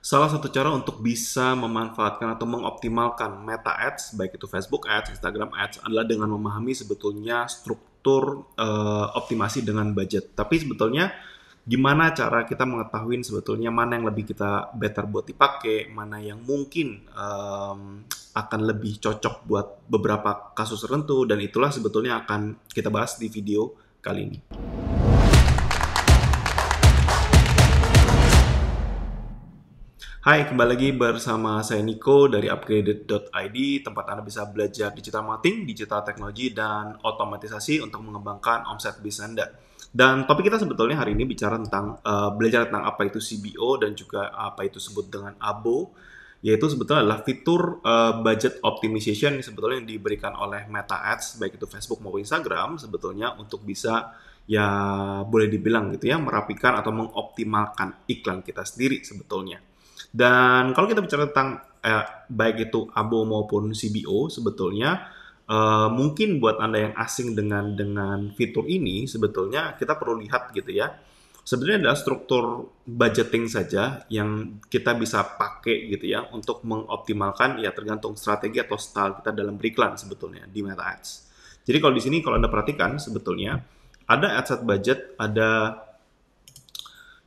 Salah satu cara untuk bisa memanfaatkan atau mengoptimalkan meta ads, baik itu Facebook ads, Instagram ads, adalah dengan memahami sebetulnya struktur uh, optimasi dengan budget. Tapi sebetulnya gimana cara kita mengetahui sebetulnya mana yang lebih kita better buat dipakai, mana yang mungkin um, akan lebih cocok buat beberapa kasus tertentu dan itulah sebetulnya akan kita bahas di video kali ini. Hai, kembali lagi bersama saya Nico dari upgraded.id, tempat Anda bisa belajar digital marketing, digital teknologi, dan otomatisasi untuk mengembangkan omset bisnis Anda. Dan topik kita sebetulnya hari ini bicara tentang uh, belajar tentang apa itu CBO dan juga apa itu sebut dengan ABO, yaitu sebetulnya adalah fitur uh, budget optimization yang sebetulnya yang diberikan oleh Meta Ads, baik itu Facebook maupun Instagram, sebetulnya untuk bisa ya boleh dibilang gitu ya merapikan atau mengoptimalkan iklan kita sendiri sebetulnya. Dan kalau kita bicara tentang eh, baik itu abo maupun CBO sebetulnya Uh, mungkin buat anda yang asing dengan dengan fitur ini sebetulnya kita perlu lihat gitu ya sebenarnya adalah struktur budgeting saja yang kita bisa pakai gitu ya untuk mengoptimalkan ya tergantung strategi atau style kita dalam beriklan sebetulnya di Meta Ads. Jadi kalau di sini kalau Anda perhatikan sebetulnya ada ad set budget, ada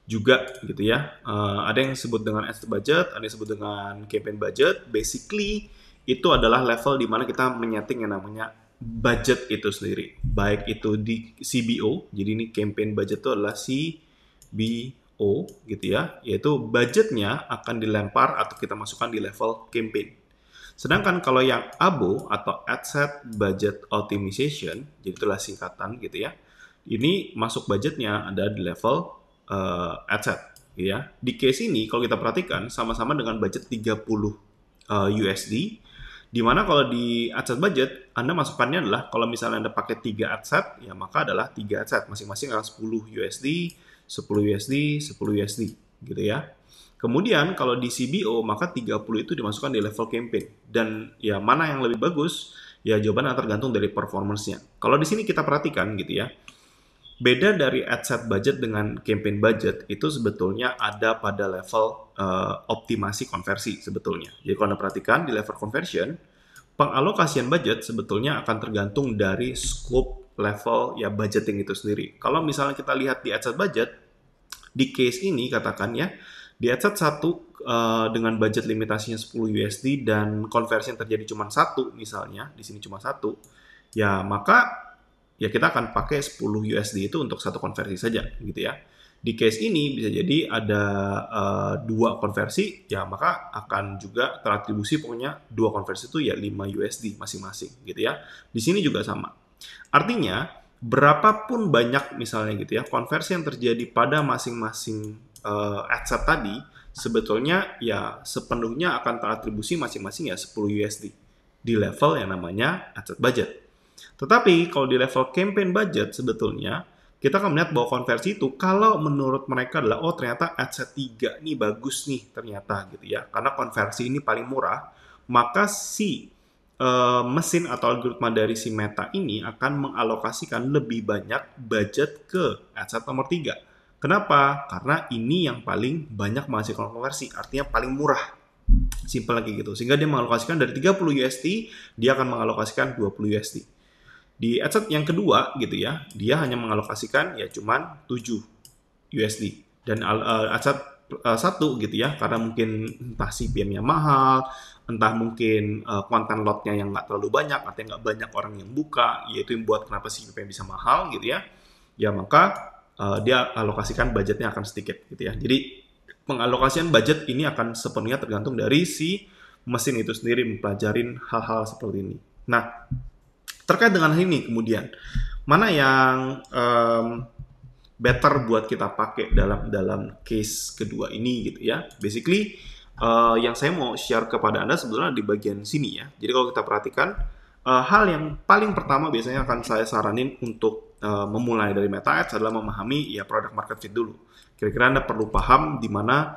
juga gitu ya. Uh, ada yang disebut dengan ad budget, ada yang disebut dengan campaign budget. Basically itu adalah level di mana kita menyeting yang namanya budget itu sendiri. Baik itu di CBO, jadi ini campaign budget itu adalah CBO gitu ya, yaitu budgetnya akan dilempar atau kita masukkan di level campaign. Sedangkan kalau yang ABO atau Ad Budget Optimization, jadi itulah singkatan gitu ya, ini masuk budgetnya ada di level uh, adset ya. Di case ini kalau kita perhatikan sama-sama dengan budget 30 uh, USD di mana kalau di adset budget Anda masukannya adalah kalau misalnya Anda pakai 3 adset ya maka adalah 3 adset masing-masing adalah 10 USD, 10 USD, 10 USD gitu ya. Kemudian kalau di CBO maka 30 itu dimasukkan di level campaign dan ya mana yang lebih bagus ya jawabannya tergantung dari performancenya. Kalau di sini kita perhatikan gitu ya. Beda dari ad set budget dengan campaign budget itu sebetulnya ada pada level uh, optimasi konversi sebetulnya. Jadi kalau Anda perhatikan di level conversion, pengalokasian budget sebetulnya akan tergantung dari scope level ya budgeting itu sendiri. Kalau misalnya kita lihat di ad set budget, di case ini katakan ya di set satu uh, dengan budget limitasinya 10 USD dan konversi terjadi cuma satu misalnya di sini cuma satu ya maka ya kita akan pakai 10 USD itu untuk satu konversi saja gitu ya. Di case ini bisa jadi ada uh, dua konversi, ya maka akan juga teratribusi pokoknya dua konversi itu ya 5 USD masing-masing gitu ya. Di sini juga sama. Artinya berapapun banyak misalnya gitu ya konversi yang terjadi pada masing-masing uh, eh, adset tadi sebetulnya ya sepenuhnya akan teratribusi masing-masing ya 10 USD di level yang namanya adset budget tetapi kalau di level campaign budget sebetulnya kita akan melihat bahwa konversi itu kalau menurut mereka adalah oh ternyata adset 3 ini bagus nih ternyata gitu ya. Karena konversi ini paling murah, maka si uh, mesin atau algoritma dari si Meta ini akan mengalokasikan lebih banyak budget ke adset nomor 3. Kenapa? Karena ini yang paling banyak menghasilkan konversi, artinya paling murah. Simpel lagi gitu. Sehingga dia mengalokasikan dari 30 USD, dia akan mengalokasikan 20 USD. Di adset yang kedua gitu ya, dia hanya mengalokasikan ya cuman 7 USD. Dan uh, uh, satu gitu ya karena mungkin entah CPM-nya mahal entah mungkin uh, konten lotnya yang nggak terlalu banyak atau nggak banyak orang yang buka yaitu yang buat kenapa CPM bisa mahal gitu ya ya maka uh, dia alokasikan budgetnya akan sedikit gitu ya jadi pengalokasian budget ini akan sepenuhnya tergantung dari si mesin itu sendiri mempelajarin hal-hal seperti ini nah Terkait dengan hal ini kemudian mana yang um, better buat kita pakai dalam dalam case kedua ini gitu ya. Basically uh, yang saya mau share kepada Anda sebetulnya di bagian sini ya. Jadi kalau kita perhatikan uh, hal yang paling pertama biasanya akan saya saranin untuk uh, memulai dari meta ads adalah memahami ya product market fit dulu. Kira-kira Anda perlu paham di mana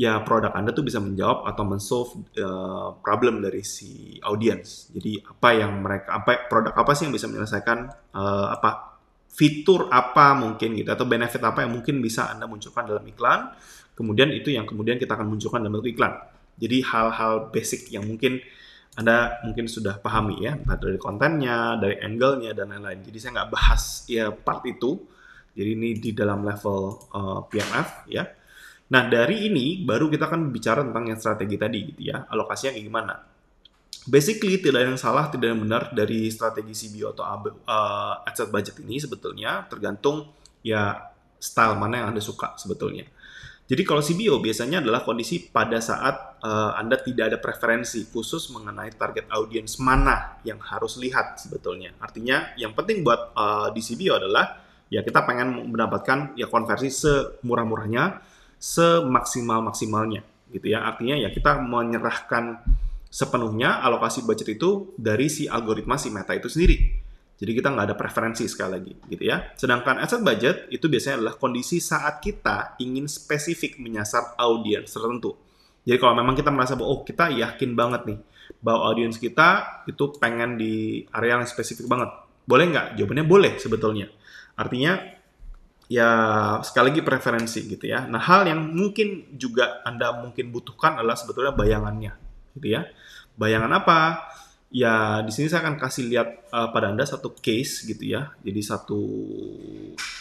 ya produk Anda tuh bisa menjawab atau men-solve uh, problem dari si audience. Jadi apa yang mereka apa produk apa sih yang bisa menyelesaikan uh, apa fitur apa mungkin gitu atau benefit apa yang mungkin bisa Anda munculkan dalam iklan. Kemudian itu yang kemudian kita akan munculkan dalam bentuk iklan. Jadi hal-hal basic yang mungkin anda mungkin sudah pahami ya, entah dari kontennya, dari angle-nya, dan lain-lain. Jadi saya nggak bahas ya part itu, jadi ini di dalam level uh, eh, PMF ya. Nah, dari ini baru kita akan bicara tentang yang strategi tadi gitu ya, alokasinya kayak gimana. Basically tidak ada yang salah, tidak ada yang benar dari strategi CBO atau uh, eh, asset budget ini sebetulnya tergantung ya style mana yang Anda suka sebetulnya. Jadi kalau CBO biasanya adalah kondisi pada saat uh, Anda tidak ada preferensi khusus mengenai target audience mana yang harus lihat sebetulnya. Artinya yang penting buat uh, di CBO adalah ya kita pengen mendapatkan ya konversi semurah-murahnya semaksimal-maksimalnya gitu ya. Artinya ya kita menyerahkan sepenuhnya alokasi budget itu dari si algoritma si meta itu sendiri. Jadi kita nggak ada preferensi sekali lagi gitu ya. Sedangkan asset budget itu biasanya adalah kondisi saat kita ingin spesifik menyasar audiens tertentu. Jadi kalau memang kita merasa bahwa oh kita yakin banget nih bahwa audiens kita itu pengen di area yang spesifik banget. Boleh nggak? Jawabannya boleh sebetulnya. Artinya ya sekali lagi preferensi gitu ya. Nah hal yang mungkin juga anda mungkin butuhkan adalah sebetulnya bayangannya gitu ya. Bayangan apa? Ya di sini saya akan kasih lihat uh, pada anda satu case gitu ya. Jadi satu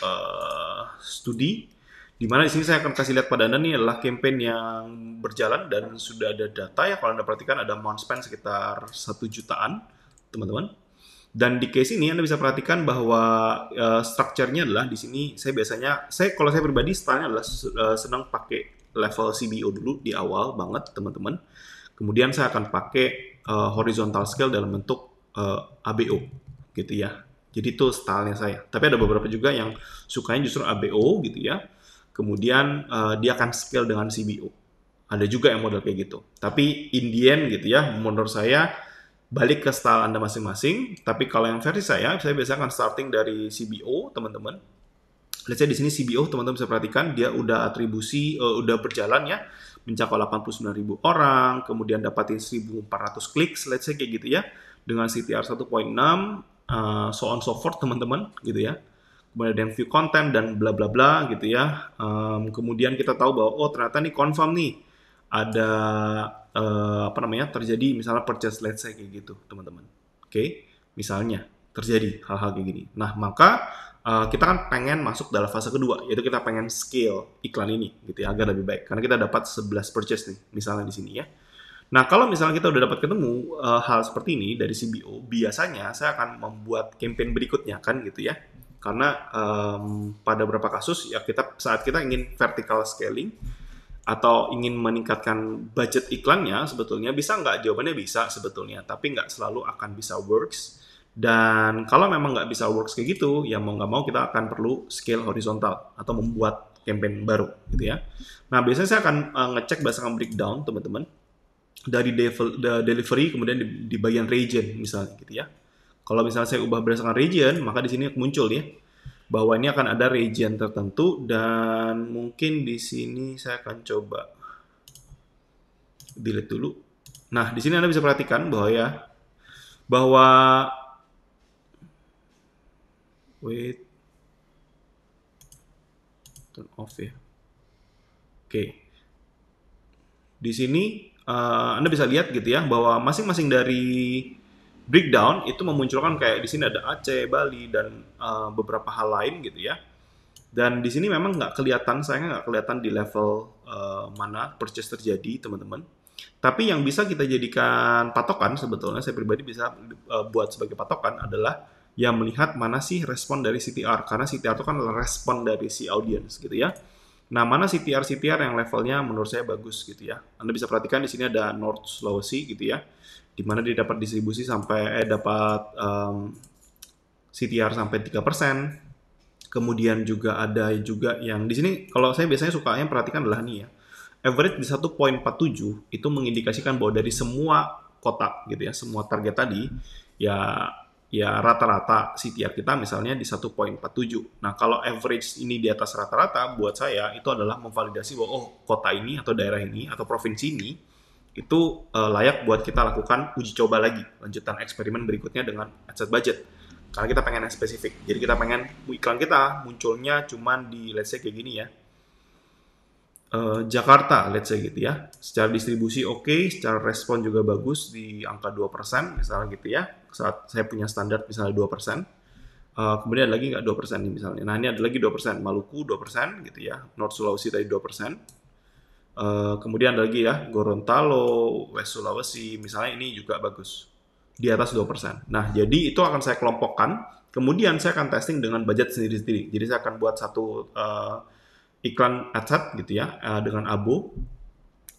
uh, studi di mana di sini saya akan kasih lihat pada anda nih adalah campaign yang berjalan dan sudah ada data ya kalau anda perhatikan ada month spend sekitar satu jutaan teman-teman dan di case ini Anda bisa perhatikan bahwa uh, eh, structure adalah di sini saya biasanya saya kalau saya pribadi stylenya adalah uh, senang pakai level CBO dulu di awal banget teman-teman. Kemudian saya akan pakai uh, horizontal scale dalam bentuk uh, ABO gitu ya. Jadi itu stylenya saya. Tapi ada beberapa juga yang sukanya justru ABO gitu ya. Kemudian uh, dia akan scale dengan CBO. Ada juga yang model kayak gitu. Tapi Indian, gitu ya menurut saya balik ke style Anda masing-masing. Tapi kalau yang versi saya, saya biasanya akan starting dari CBO, teman-teman. Let's say di sini CBO, teman-teman bisa perhatikan, dia udah atribusi, uh, udah berjalan ya, mencakup ribu orang, kemudian dapatin 1.400 klik, let's say kayak gitu ya, dengan CTR 1.6, uh, so on so forth, teman-teman, gitu ya. Kemudian ada yang view content dan bla bla bla gitu ya. Um, kemudian kita tahu bahwa oh ternyata nih confirm nih ada uh, apa namanya terjadi misalnya purchase let's say kayak gitu teman-teman. Oke, okay? misalnya terjadi hal-hal kayak gini. Nah maka uh, kita kan pengen masuk dalam fase kedua yaitu kita pengen scale iklan ini gitu ya agar lebih baik karena kita dapat 11 purchase nih misalnya di sini ya. Nah, kalau misalnya kita udah dapat ketemu uh, hal seperti ini dari CBO, biasanya saya akan membuat campaign berikutnya kan gitu ya. Karena um, pada beberapa kasus ya kita saat kita ingin vertical scaling, atau ingin meningkatkan budget iklannya sebetulnya bisa nggak? Jawabannya bisa sebetulnya, tapi nggak selalu akan bisa works. Dan kalau memang nggak bisa works kayak gitu, ya mau nggak mau kita akan perlu scale horizontal atau membuat campaign baru gitu ya. Nah biasanya saya akan uh, ngecek berdasarkan breakdown teman-teman dari the delivery kemudian di, di bagian region misalnya gitu ya. Kalau misalnya saya ubah berdasarkan region, maka di sini muncul ya bahwa ini akan ada region tertentu dan mungkin di sini saya akan coba delete dulu. Nah, di sini Anda bisa perhatikan bahwa ya bahwa wait turn off ya. Oke. Okay. Di sini uh, Anda bisa lihat gitu ya bahwa masing-masing dari breakdown itu memunculkan kayak di sini ada Aceh, Bali dan uh, beberapa hal lain gitu ya. Dan di sini memang nggak kelihatan, saya nggak kelihatan di level uh, mana purchase terjadi teman-teman. Tapi yang bisa kita jadikan patokan sebetulnya saya pribadi bisa uh, buat sebagai patokan adalah yang melihat mana sih respon dari CTR karena CTR itu kan respon dari si audience gitu ya. Nah, mana CTR-CTR yang levelnya menurut saya bagus gitu ya. Anda bisa perhatikan di sini ada North Sulawesi gitu ya. Di mana dia dapat distribusi sampai eh dapat um, CTR sampai 3%. Kemudian juga ada juga yang di sini kalau saya biasanya suka yang perhatikan adalah nih ya. Average di 1.47 itu mengindikasikan bahwa dari semua kotak gitu ya, semua target tadi ya ya rata-rata CTR kita misalnya di 1.47. Nah, kalau average ini di atas rata-rata buat saya itu adalah memvalidasi bahwa oh kota ini atau daerah ini atau provinsi ini itu uh, layak buat kita lakukan uji coba lagi, lanjutan eksperimen berikutnya dengan adset budget. Karena kita pengen yang spesifik. Jadi kita pengen iklan kita munculnya cuman di let's say kayak gini ya, uh, Jakarta, let's say gitu ya. Secara distribusi oke, okay, secara respon juga bagus di angka 2%, misalnya gitu ya. Saat saya punya standar misalnya 2%. Uh, eh, kemudian ada lagi nggak 2% nih misalnya. Nah ini ada lagi 2%, Maluku 2% gitu ya. North Sulawesi tadi 2%. Uh, eh, kemudian ada lagi ya, Gorontalo, West Sulawesi, misalnya ini juga bagus. Di atas 2%. Nah, jadi itu akan saya kelompokkan. Kemudian saya akan testing dengan budget sendiri-sendiri. Jadi saya akan buat satu uh, iklan AdSense gitu ya eh, dengan abu,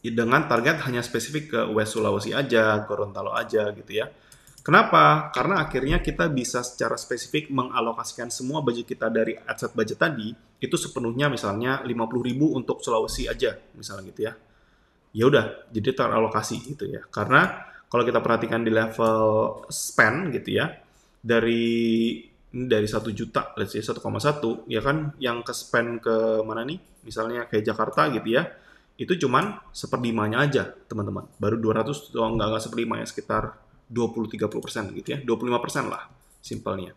dengan target hanya spesifik ke West Sulawesi aja, Gorontalo aja gitu ya. Kenapa? Karena akhirnya kita bisa secara spesifik mengalokasikan semua budget kita dari adset budget tadi itu sepenuhnya misalnya 50.000 untuk Sulawesi aja misalnya gitu ya. Ya udah, jadi teralokasi gitu ya. Karena kalau kita perhatikan di level spend gitu ya dari dari satu juta, let's say satu, ya kan, yang ke spend ke mana nih, misalnya kayak Jakarta gitu ya, itu cuman seperlimanya aja, teman-teman. Baru dua ratus, oh, nggak, nggak ya, sekitar dua sekitar tiga puluh persen gitu ya, dua puluh lima persen lah, simpelnya.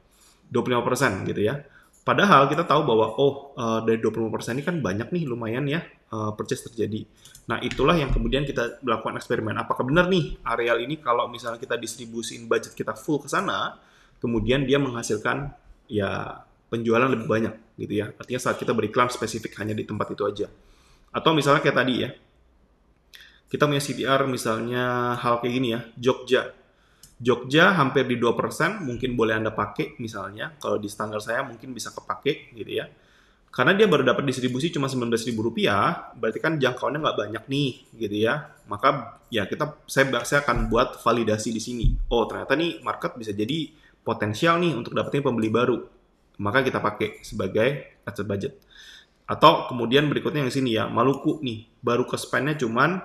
dua puluh lima persen gitu ya. Padahal kita tahu bahwa, oh, eh, dua dari 25 persen ini kan banyak nih, lumayan ya, eh, purchase terjadi. Nah, itulah yang kemudian kita melakukan eksperimen. Apakah benar nih areal ini kalau misalnya kita distribusiin budget kita full ke sana, kemudian dia menghasilkan ya penjualan lebih banyak gitu ya. Artinya saat kita beriklan spesifik hanya di tempat itu aja. Atau misalnya kayak tadi ya, kita punya CTR misalnya hal kayak gini ya, Jogja. Jogja hampir di 2%, mungkin boleh Anda pakai misalnya. Kalau di standar saya mungkin bisa kepake gitu ya. Karena dia baru dapat distribusi cuma Rp19.000, berarti kan jangkauannya nggak banyak nih gitu ya. Maka ya kita saya, saya akan buat validasi di sini. Oh ternyata nih market bisa jadi potensial nih untuk dapetin pembeli baru. Maka kita pakai sebagai asset budget. Atau kemudian berikutnya yang sini ya, Maluku nih, baru ke spendnya cuman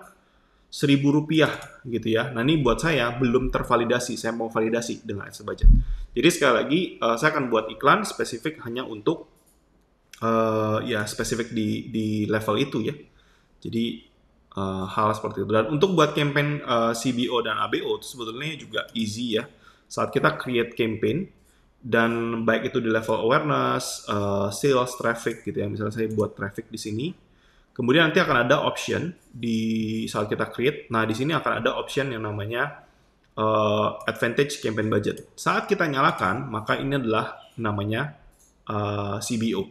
seribu rupiah gitu ya. Nah ini buat saya belum tervalidasi, saya mau validasi dengan asset budget. Jadi sekali lagi uh, saya akan buat iklan spesifik hanya untuk uh, ya spesifik di di level itu ya. Jadi uh, eh, hal seperti itu. Dan untuk buat campaign uh, CBO dan ABO itu sebetulnya juga easy ya saat kita create campaign dan baik itu di level awareness, uh, sales, traffic gitu ya. Misalnya saya buat traffic di sini. Kemudian nanti akan ada option di saat kita create. Nah, di sini akan ada option yang namanya uh, advantage campaign budget. Saat kita nyalakan, maka ini adalah namanya uh, eh, CBO.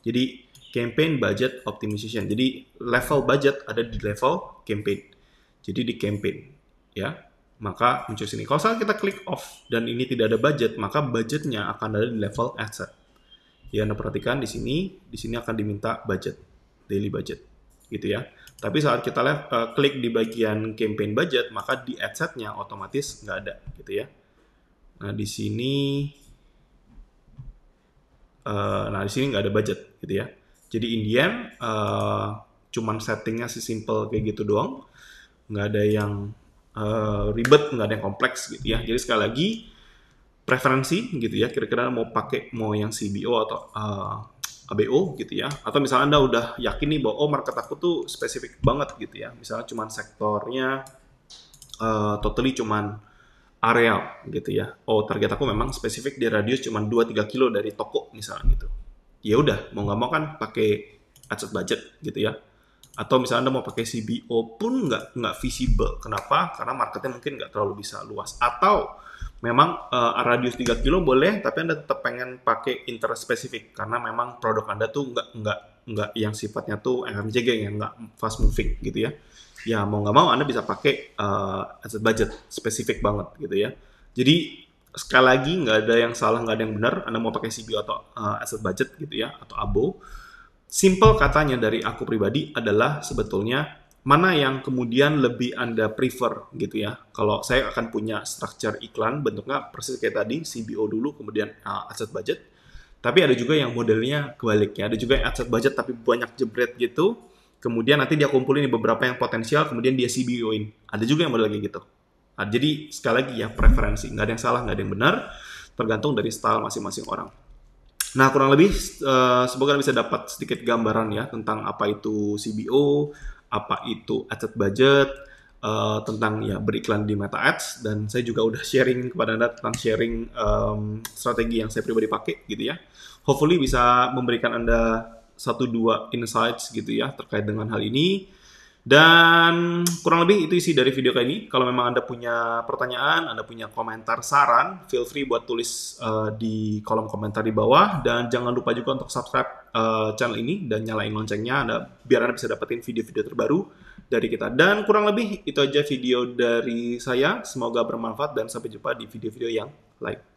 Jadi campaign budget optimization. Jadi level budget ada di level campaign. Jadi di campaign ya maka muncul sini. Kalau saat kita klik off dan ini tidak ada budget, maka budgetnya akan ada di level asset. Ya, Anda perhatikan di sini, di sini akan diminta budget, daily budget, gitu ya. Tapi saat kita left, uh, eh, klik di bagian campaign budget, maka di adsetnya otomatis nggak ada, gitu ya. Nah, di sini, uh, nah di sini nggak ada budget, gitu ya. Jadi in the eh, cuman settingnya sih simple kayak gitu doang, nggak ada yang uh, ribet, nggak ada yang kompleks gitu ya. Jadi sekali lagi preferensi gitu ya, kira-kira mau pakai mau yang CBO atau uh, eh, ABO gitu ya. Atau misalnya Anda udah yakin nih bahwa oh market aku tuh spesifik banget gitu ya. Misalnya cuman sektornya uh, totally cuman area gitu ya. Oh target aku memang spesifik di radius cuman 2-3 kilo dari toko misalnya gitu. Ya udah mau nggak mau kan pakai asset budget gitu ya atau misalnya Anda mau pakai CBO pun nggak nggak visible. Kenapa? Karena marketnya mungkin nggak terlalu bisa luas. Atau memang uh, radius 3 kilo boleh, tapi Anda tetap pengen pakai interest spesifik karena memang produk Anda tuh nggak nggak nggak yang sifatnya tuh FMCG yang nggak fast moving gitu ya. Ya mau nggak mau Anda bisa pakai uh, asset budget spesifik banget gitu ya. Jadi sekali lagi nggak ada yang salah nggak ada yang benar. Anda mau pakai CBO atau uh, asset budget gitu ya atau ABO Simple katanya dari aku pribadi adalah sebetulnya mana yang kemudian lebih Anda prefer gitu ya. Kalau saya akan punya structure iklan bentuknya persis kayak tadi, CBO dulu kemudian uh, asset budget. Tapi ada juga yang modelnya kebaliknya, ada juga yang asset budget tapi banyak jebret gitu. Kemudian nanti dia kumpulin beberapa yang potensial, kemudian dia CBO-in. Ada juga yang model kayak gitu. Nah, jadi sekali lagi ya preferensi, nggak ada yang salah, nggak ada yang benar, tergantung dari style masing-masing orang. Nah, kurang lebih uh, semoga bisa dapat sedikit gambaran ya tentang apa itu CBO, apa itu asset budget, uh, tentang ya beriklan di Meta Ads dan saya juga udah sharing kepada Anda tentang sharing um, strategi yang saya pribadi pakai gitu ya. Hopefully bisa memberikan Anda satu dua insights gitu ya terkait dengan hal ini dan kurang lebih itu isi dari video kali ini. Kalau memang Anda punya pertanyaan, Anda punya komentar, saran, feel free buat tulis uh, di kolom komentar di bawah. Dan jangan lupa juga untuk subscribe uh, channel ini dan nyalain loncengnya anda, biar Anda bisa dapetin video-video terbaru dari kita. Dan kurang lebih itu aja video dari saya. Semoga bermanfaat dan sampai jumpa di video-video yang lain.